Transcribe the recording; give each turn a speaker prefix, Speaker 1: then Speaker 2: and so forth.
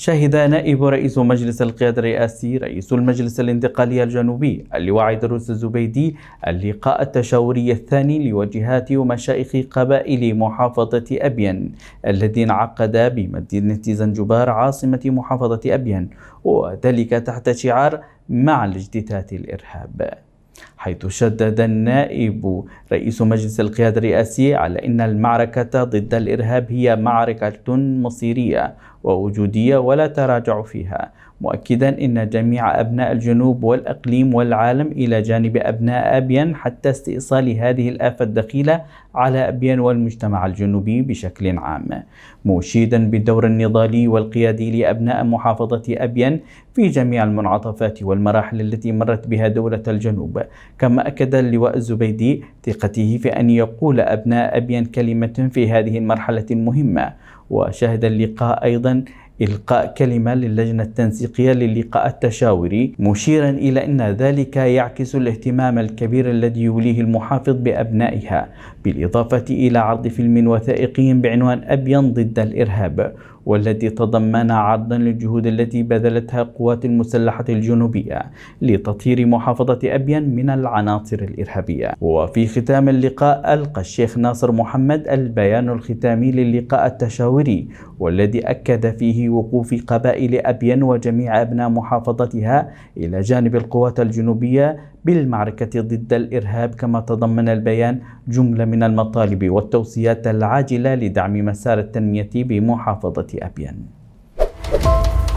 Speaker 1: شهد نائب رئيس مجلس القيادة الرئاسي رئيس المجلس الانتقالي الجنوبي اللواء عيدروس الزبيدي اللقاء التشاوري الثاني لوجهات ومشايخ قبائل محافظة أبين الذي انعقد بمدينة زنجبار عاصمة محافظة أبين وذلك تحت شعار مع الاجتثاث الإرهاب حيث شدد النائب رئيس مجلس القيادة الرئاسي على أن المعركة ضد الإرهاب هي معركة مصيرية ووجودية ولا تراجع فيها مؤكدا أن جميع أبناء الجنوب والأقليم والعالم إلى جانب أبناء أبين حتى استئصال هذه الآفة الدخيلة على أبين والمجتمع الجنوبي بشكل عام مشيدا بالدور النضالي والقيادي لأبناء محافظة أبين في جميع المنعطفات والمراحل التي مرت بها دولة الجنوب كما أكد اللواء الزبيدي ثقته في أن يقول أبناء أبين كلمة في هذه المرحلة المهمة وشهد اللقاء أيضا إلقاء كلمة للجنة التنسيقية للقاء التشاوري مشيرا إلى أن ذلك يعكس الاهتمام الكبير الذي يوليه المحافظ بأبنائها بالإضافة إلى عرض فيلم وثائقي بعنوان أبين ضد الإرهاب والتي تضمن عرضا للجهود التي بذلتها القوات المسلحة الجنوبية لتطهير محافظة أبين من العناصر الإرهابية وفي ختام اللقاء ألقى الشيخ ناصر محمد البيان الختامي للقاء التشاوري والذي أكد فيه وقوف قبائل أبين وجميع أبناء محافظتها إلى جانب القوات الجنوبية بالمعركة ضد الإرهاب كما تضمن البيان جملة من المطالب والتوصيات العاجلة لدعم مسار التنمية بمحافظة أبيان.